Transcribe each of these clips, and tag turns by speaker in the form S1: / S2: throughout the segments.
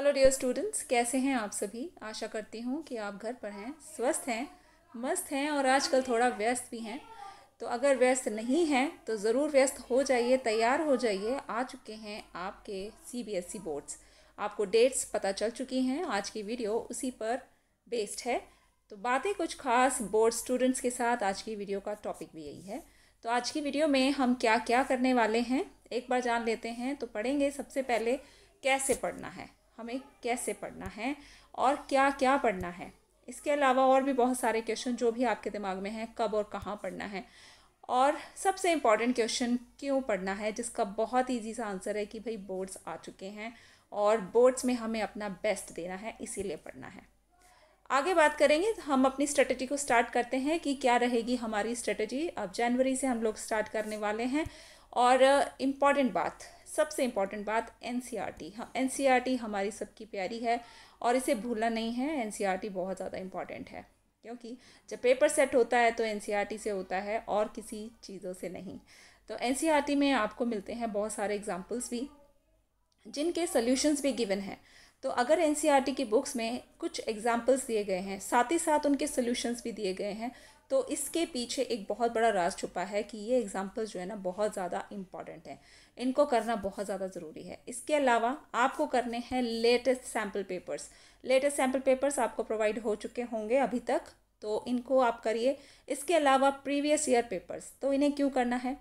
S1: hello dear students कैसे हैं आप सभी आशा करती हूँ कि आप घर पर हैं स्वस्थ हैं मस्त हैं और आजकल थोड़ा व्यस्त भी हैं तो अगर व्यस्त नहीं हैं तो ज़रूर व्यस्त हो जाइए तैयार हो जाइए आ चुके हैं आपके सीबीएसई बोर्ड्स e आपको डेट्स पता चल चुकी हैं आज की वीडियो उसी पर बेस्ड है तो बातें कुछ खास बोर्ड स्टूडेंट्स के साथ आज की वीडियो का टॉपिक भी यही है तो आज की वीडियो में हम क्या क्या करने वाले हैं एक बार जान लेते हैं तो पढ़ेंगे सबसे पहले कैसे पढ़ना है हमें कैसे पढ़ना है और क्या क्या पढ़ना है इसके अलावा और भी बहुत सारे क्वेश्चन जो भी आपके दिमाग में हैं कब और कहाँ पढ़ना है और सबसे इम्पॉर्टेंट क्वेश्चन क्यों पढ़ना है जिसका बहुत ईजी सा आंसर है कि भाई बोर्ड्स आ चुके हैं और बोर्ड्स में हमें अपना बेस्ट देना है इसीलिए पढ़ना है आगे बात करेंगे हम अपनी स्ट्रेटजी को स्टार्ट करते हैं कि क्या रहेगी हमारी स्ट्रेटजी अब जनवरी से हम लोग स्टार्ट करने वाले हैं और इम्पॉर्टेंट uh, बात सबसे इम्पॉर्टेंट बात एन सी आर हाँ एन सी आर टी हमारी सबकी प्यारी है और इसे भूलना नहीं है एन सी आर टी बहुत ज़्यादा इम्पॉर्टेंट है क्योंकि जब पेपर सेट होता है तो एन सी आर टी से होता है और किसी चीज़ों से नहीं तो एन सी आर टी में आपको मिलते हैं बहुत सारे एग्जाम्पल्स भी जिनके सोल्यूशंस भी गिवन हैं तो अगर एन सी आर टी की बुक्स में कुछ एग्जाम्पल्स दिए गए हैं साथ ही साथ उनके सोल्यूशंस भी दिए गए हैं तो इसके पीछे एक बहुत बड़ा राज छुपा है कि ये एग्ज़ाम्पल्स जो है ना बहुत ज़्यादा इंपॉर्टेंट हैं इनको करना बहुत ज़्यादा ज़रूरी है इसके अलावा आपको करने हैं latest sample papers latest sample papers आपको प्रोवाइड हो चुके होंगे अभी तक तो इनको आप करिए इसके अलावा प्रीवियस ईयर पेपर्स तो इन्हें क्यों करना है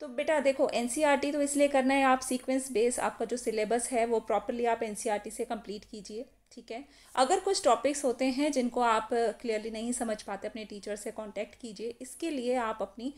S1: तो बेटा देखो एन e तो इसलिए करना है आप सीक्वेंस बेस आपका जो सिलेबस है वो प्रॉपरली आप एन e से कंप्लीट कीजिए ठीक है अगर कुछ टॉपिक्स होते हैं जिनको आप क्लियरली नहीं समझ पाते अपने टीचर से कांटेक्ट कीजिए इसके लिए आप अपनी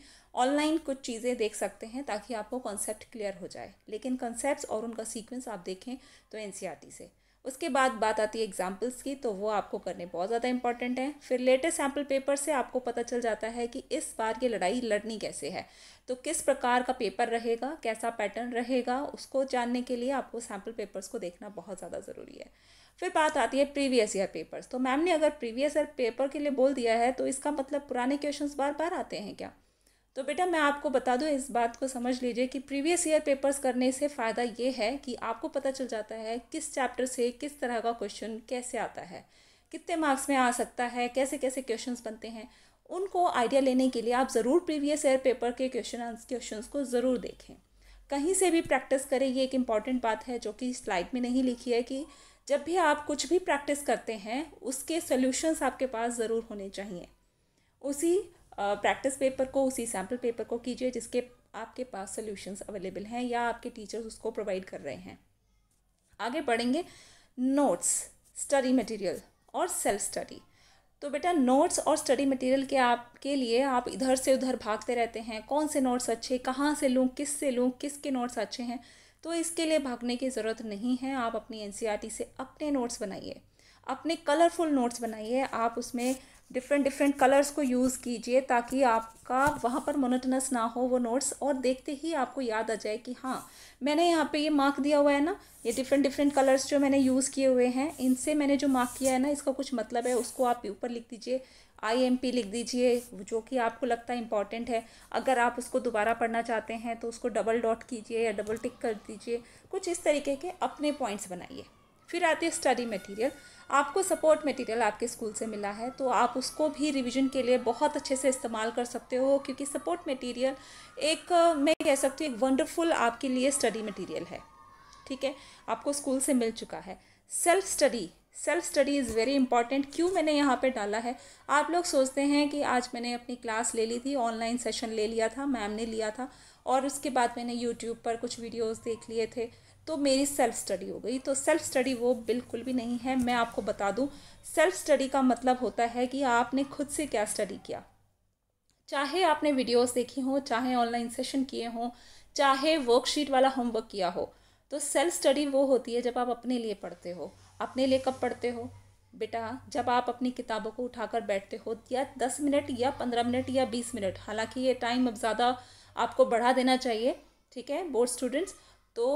S1: ऑनलाइन कुछ चीज़ें देख सकते हैं ताकि आपको कॉन्सेप्ट क्लियर हो जाए लेकिन कॉन्सेप्ट और उनका सीक्वेंस आप देखें तो एन e से उसके बाद बात आती है एग्जाम्पल्स की तो वो आपको करने बहुत ज़्यादा इंपॉर्टेंट है फिर लेटेस्ट सैम्पल पेपर से आपको पता चल जाता है कि इस बार ये लड़ाई लड़नी कैसे है तो किस प्रकार का पेपर रहेगा कैसा पैटर्न रहेगा उसको जानने के लिए आपको सैम्पल पेपर्स को देखना बहुत ज़्यादा ज़रूरी है फिर बात आती है प्रीवियस ईयर पेपर्स तो मैम ने अगर प्रीवियस ईयर पेपर के लिए बोल दिया है तो इसका मतलब पुराने क्वेश्चन बार बार आते हैं क्या तो बेटा मैं आपको बता दूँ इस बात को समझ लीजिए कि प्रीवियस ईयर पेपर्स करने से फ़ायदा ये है कि आपको पता चल जाता है किस चैप्टर से किस तरह का क्वेश्चन कैसे आता है कितने मार्क्स में आ सकता है कैसे कैसे क्वेश्चंस बनते हैं उनको आइडिया लेने के लिए आप ज़रूर प्रीवियस ईयर पेपर के क्वेश्चन क्वेश्चन को ज़रूर देखें कहीं से भी प्रैक्टिस करें ये एक इम्पॉर्टेंट बात है जो कि स्लाइड में नहीं लिखी है कि जब भी आप कुछ भी प्रैक्टिस करते हैं उसके सॉल्यूशंस आपके पास ज़रूर होने चाहिए उसी प्रैक्टिस पेपर को उसी सैम्पल पेपर को कीजिए जिसके आपके पास सॉल्यूशंस अवेलेबल हैं या आपके टीचर्स उसको प्रोवाइड कर रहे हैं आगे बढ़ेंगे नोट्स स्टडी मटेरियल और सेल्फ स्टडी तो बेटा नोट्स और स्टडी मटेरियल के आपके लिए आप इधर से उधर भागते रहते हैं कौन से नोट्स अच्छे कहाँ से लूँ किस से लूँ किसके नोट्स अच्छे हैं तो इसके लिए भागने की ज़रूरत नहीं है आप अपनी एन e से अपने नोट्स बनाइए अपने कलरफुल नोट्स बनाइए आप उसमें डिफरेंट डिफरेंट कलर्स को यूज़ कीजिए ताकि आपका वहाँ पर मोनोटनस ना हो वो नोट्स और देखते ही आपको याद आ जाए कि हाँ मैंने यहाँ पे ये मार्क दिया हुआ है ना ये डिफरेंट डिफरेंट कलर्स जो मैंने यूज़ किए हुए हैं इनसे मैंने जो मार्क किया है ना इसका कुछ मतलब है उसको आप ऊपर लिख दीजिए आईएमपी लिख दीजिए जो कि आपको लगता है इंपॉर्टेंट है अगर आप उसको दोबारा पढ़ना चाहते हैं तो उसको डबल डॉट कीजिए या डबल टिक कर दीजिए कुछ इस तरीके के अपने पॉइंट्स बनाइए फिर आती है स्टडी मटेरियल आपको सपोर्ट मटेरियल आपके स्कूल से मिला है तो आप उसको भी रिवीजन के लिए बहुत अच्छे से इस्तेमाल कर सकते हो क्योंकि सपोर्ट मटेरियल एक मैं कह सकती हूँ एक वंडरफुल आपके लिए स्टडी मटेरियल है ठीक है आपको स्कूल से मिल चुका है self study self study is very important क्यों मैंने यहाँ पे डाला है आप लोग सोचते हैं कि आज मैंने अपनी क्लास ले ली थी ऑनलाइन सेशन ले लिया था मैम ने लिया था और उसके बाद मैंने यूट्यूब पर कुछ वीडियोस देख लिए थे तो मेरी सेल्फ स्टडी हो गई तो सेल्फ स्टडी वो बिल्कुल भी नहीं है मैं आपको बता दूँ सेल्फ स्टडी का मतलब होता है कि आपने खुद से क्या स्टडी किया चाहे आपने वीडियोस देखी हों चाहे ऑनलाइन सेशन किए हों चाहे वर्कशीट वाला होमवर्क किया हो तो सेल्फ स्टडी वो होती है जब आप अपने लिए पढ़ते हो अपने लिए कब पढ़ते हो बेटा जब आप अपनी किताबों को उठाकर बैठते हो या दस मिनट या पंद्रह मिनट या बीस मिनट हालांकि ये टाइम अब ज़्यादा आपको बढ़ा देना चाहिए ठीक है बोर्ड स्टूडेंट्स तो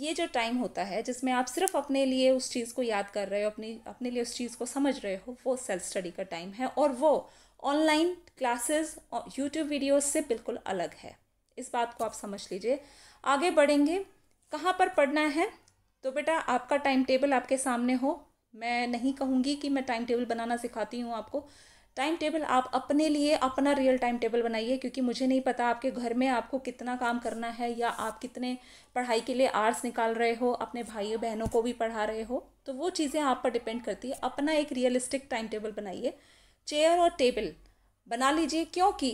S1: ये जो टाइम होता है जिसमें आप सिर्फ अपने लिए उस चीज़ को याद कर रहे हो अपनी अपने लिए उस चीज़ को समझ रहे हो वो सेल्फ स्टडी का टाइम है और वो ऑनलाइन क्लासेस और यूट्यूब वीडियोस से बिल्कुल अलग है इस बात को आप समझ लीजिए आगे बढ़ेंगे कहाँ पर पढ़ना है तो बेटा आपका टाइम टेबल आपके सामने हो मैं नहीं कहूँगी कि मैं टाइम टेबल बनाना सिखाती हूँ आपको टाइम टेबल आप अपने लिए अपना रियल टाइम टेबल बनाइए क्योंकि मुझे नहीं पता आपके घर में आपको कितना काम करना है या आप कितने पढ़ाई के लिए आर्ट्स निकाल रहे हो अपने भाइयों बहनों को भी पढ़ा रहे हो तो वो चीज़ें आप पर डिपेंड करती है अपना एक रियलिस्टिक टाइम टेबल बनाइए चेयर और टेबल बना लीजिए क्योंकि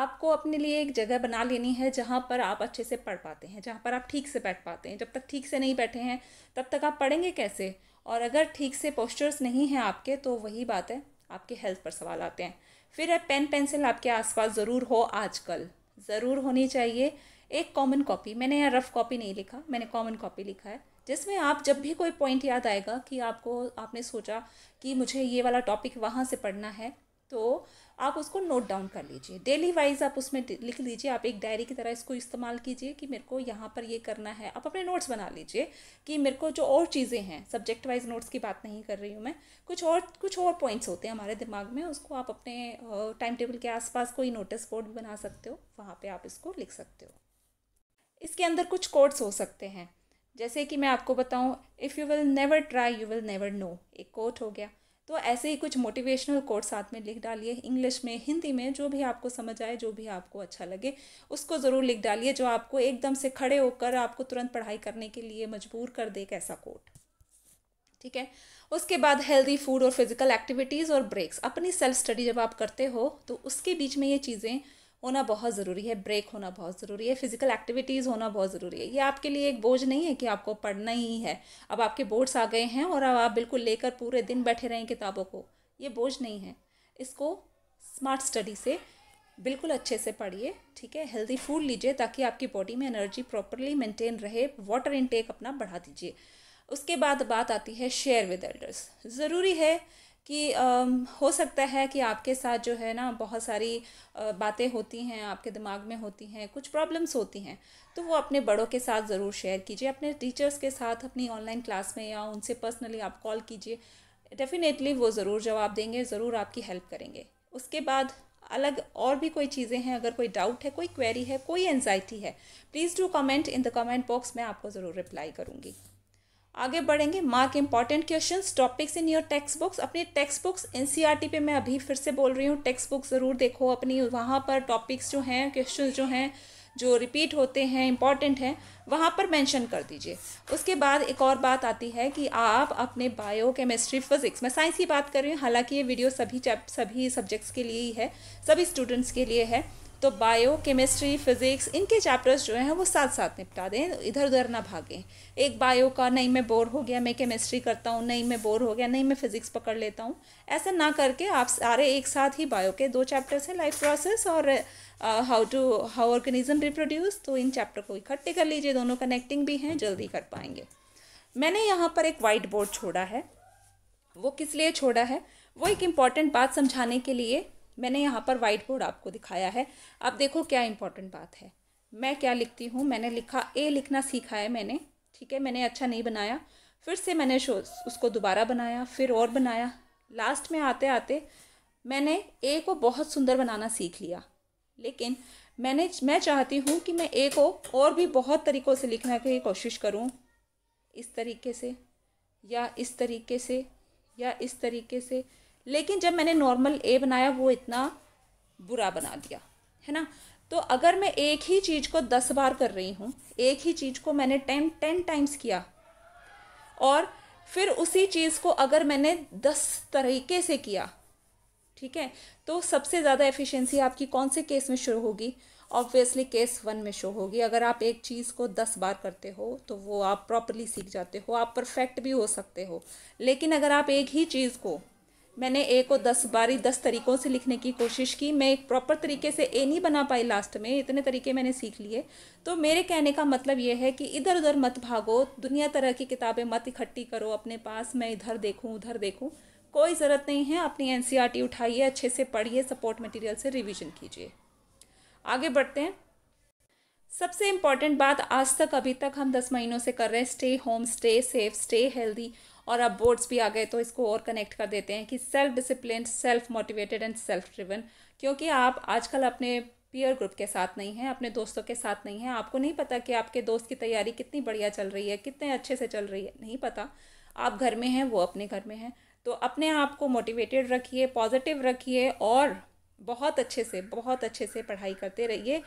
S1: आपको अपने लिए एक जगह बना लेनी है जहाँ पर आप अच्छे से पढ़ पाते हैं जहाँ पर आप ठीक से बैठ पाते हैं जब तक ठीक से नहीं बैठे हैं तब तक आप पढ़ेंगे कैसे और अगर ठीक से पोस्चर्स नहीं हैं आपके तो वही बात है आपके हेल्थ पर सवाल आते हैं फिर है पेन पेंसिल आपके आसपास ज़रूर हो आजकल ज़रूर होनी चाहिए एक कॉमन कॉपी मैंने यहाँ रफ़ कॉपी नहीं लिखा मैंने कॉमन कॉपी लिखा है जिसमें आप जब भी कोई पॉइंट याद आएगा कि आपको आपने सोचा कि मुझे ये वाला टॉपिक वहाँ से पढ़ना है तो आप उसको नोट डाउन कर लीजिए डेली वाइज आप उसमें लिख लीजिए आप एक डायरी की तरह इसको इस्तेमाल कीजिए कि मेरे को यहाँ पर ये करना है आप अपने नोट्स बना लीजिए कि मेरे को जो और चीज़ें हैं सब्जेक्ट वाइज नोट्स की बात नहीं कर रही हूँ मैं कुछ और कुछ और पॉइंट्स होते हैं हमारे दिमाग में उसको आप अपने टाइम टेबल के आसपास कोई नोटिस बोर्ड भी बना सकते हो वहाँ पर आप इसको लिख सकते हो इसके अंदर कुछ कोड्स हो सकते हैं जैसे कि मैं आपको बताऊँ if you will never try you will never know एक कोट हो गया तो ऐसे ही कुछ मोटिवेशनल कोट साथ में लिख डालिए इंग्लिश में हिंदी में जो भी आपको समझ आए जो भी आपको अच्छा लगे उसको ज़रूर लिख डालिए जो आपको एकदम से खड़े होकर आपको तुरंत पढ़ाई करने के लिए मजबूर कर दे एक ऐसा कोट ठीक है उसके बाद हेल्दी फूड और फिजिकल एक्टिविटीज़ और ब्रेक्स अपनी सेल्फ स्टडी जब आप करते हो तो उसके बीच में ये चीज़ें होना बहुत ज़रूरी है ब्रेक होना बहुत ज़रूरी है फिज़िकल एक्टिविटीज़ होना बहुत ज़रूरी है ये आपके लिए एक बोझ नहीं है कि आपको पढ़ना ही है अब आपके बोर्ड्स आ गए हैं और अब आप बिल्कुल लेकर पूरे दिन बैठे रहें किताबों को ये बोझ नहीं है इसको स्मार्ट स्टडी से बिल्कुल अच्छे से पढ़िए ठीक है हेल्दी फूड लीजिए ताकि आपकी बॉडी में एनर्जी प्रॉपरली मेंटेन रहे वाटर इनटेक अपना बढ़ा दीजिए उसके बाद बात आती है शेयर विद एल्डर्स ज़रूरी है कि हो सकता है कि आपके साथ जो है ना बहुत सारी बातें होती हैं आपके दिमाग में होती हैं कुछ प्रॉब्लम्स होती हैं तो वो अपने बड़ों के साथ ज़रूर शेयर कीजिए अपने टीचर्स के साथ अपनी ऑनलाइन क्लास में या उनसे पर्सनली आप कॉल कीजिए डेफिनेटली वो ज़रूर जवाब देंगे ज़रूर आपकी हेल्प करेंगे उसके बाद अलग और भी कोई चीज़ें हैं अगर कोई डाउट है कोई क्वेरी है कोई एनजाइटी है please do comment in the comment box मैं आपको ज़रूर रिप्लाई करूँगी आगे बढ़ेंगे mark important question topics in your text books अपनी text books N C R T पर मैं अभी फिर से बोल रही हूँ टेक्स्ट बुक्स ज़रूर देखो अपनी वहाँ पर टॉपिक्स जो हैं क्वेश्चन जो हैं जो रिपीट होते हैं इंपॉर्टेंट हैं वहाँ पर मेंशन कर दीजिए उसके बाद एक और बात आती है कि आप अपने बायो केमिस्ट्री फिजिक्स मैं साइंस की बात कर रही हूँ हालांकि ये वीडियो सभी सभी सब्जेक्ट्स के लिए ही है सभी स्टूडेंट्स के लिए है तो बायो केमिस्ट्री फिज़िक्स इनके चैप्टर्स जो हैं वो साथ साथ निपटा दें इधर उधर ना भागें एक बायो का नहीं मैं बोर हो गया मैं केमिस्ट्री करता हूँ नहीं मैं बोर हो गया नहीं मैं फ़िज़िक्स पकड़ लेता हूँ ऐसा ना करके आप सारे एक साथ ही बायो के दो चैप्टर्स हैं लाइफ प्रोसेस और how to how organism reproduce तो इन चैप्टर को इकट्ठे कर लीजिए दोनों कनेक्टिंग भी हैं जल्दी कर पाएंगे मैंने यहाँ पर एक वाइट बोर्ड छोड़ा है वो किस लिए छोड़ा है वो एक इम्पॉर्टेंट बात समझाने के लिए मैंने यहाँ पर वाइट बोर्ड आपको दिखाया है अब देखो क्या इंपॉर्टेंट बात है मैं क्या लिखती हूँ मैंने लिखा ए लिखना सीखा है मैंने ठीक है मैंने अच्छा नहीं बनाया फिर से मैंने उसको दोबारा बनाया फिर और बनाया लास्ट में आते आते मैंने ए को बहुत सुंदर बनाना सीख लिया लेकिन मैंने मैं चाहती हूँ कि मैं ए को और भी बहुत तरीक़ों से लिखने की कोशिश करूँ इस तरीके से या इस तरीके से या इस तरीके से लेकिन जब मैंने नॉर्मल ए बनाया वो इतना बुरा बना दिया है ना तो अगर मैं एक ही चीज़ को दस बार कर रही हूँ एक ही चीज़ को मैंने टेन टेन टाइम्स किया और फिर उसी चीज़ को अगर मैंने दस तरीके से किया ठीक है तो सबसे ज़्यादा एफिशिएंसी आपकी कौन से केस में शुरू होगी ऑब्वियसली केस वन में शो होगी अगर आप एक चीज़ को दस बार करते हो तो वो आप प्रॉपरली सीख जाते हो आप परफेक्ट भी हो सकते हो लेकिन अगर आप एक ही चीज़ को मैंने ए को दस बारी दस तरीक़ों से लिखने की कोशिश की मैं एक प्रॉपर तरीके से ए नहीं बना पाई लास्ट में इतने तरीके मैंने सीख लिए तो मेरे कहने का मतलब ये है कि इधर उधर मत भागो दुनिया तरह की किताबें मत इकट्ठी करो अपने पास मैं इधर देखूँ उधर देखूँ कोई ज़रूरत नहीं है अपनी एन e उठाइए अच्छे से पढ़िए सपोर्ट मटेरियल से रिविज़न कीजिए आगे बढ़ते हैं सबसे इम्पॉर्टेंट बात आज तक अभी तक हम दस महीनों से कर रहे हैं stay home stay safe stay healthy और अब बोर्ड्स भी आ गए तो इसको और कनेक्ट कर देते हैं कि self discipline self motivated and self driven क्योंकि आप आजकल अपने पीयर ग्रुप के साथ नहीं हैं अपने दोस्तों के साथ नहीं हैं आपको नहीं पता कि आपके दोस्त की तैयारी कितनी बढ़िया चल रही है कितने अच्छे से चल रही है नहीं पता आप घर में हैं वो अपने घर में हैं तो अपने आप को मोटिवेटेड रखिए पॉजिटिव रखिए और बहुत अच्छे से बहुत अच्छे से पढ़ाई करते रहिए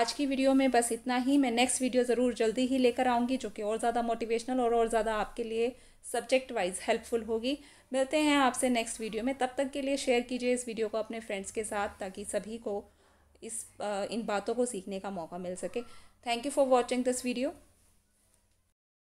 S1: आज की वीडियो में बस इतना ही मैं नेक्स्ट वीडियो ज़रूर जल्दी ही लेकर आऊँगी जो कि और ज़्यादा मोटिवेशनल और और ज़्यादा आपके लिए सब्जेक्ट वाइज हेल्पफुल होगी मिलते हैं आपसे नेक्स्ट वीडियो में तब तक के लिए शेयर कीजिए इस वीडियो को अपने फ्रेंड्स के साथ ताकि सभी को इस इन बातों को सीखने का मौका मिल सके thank you for watching this video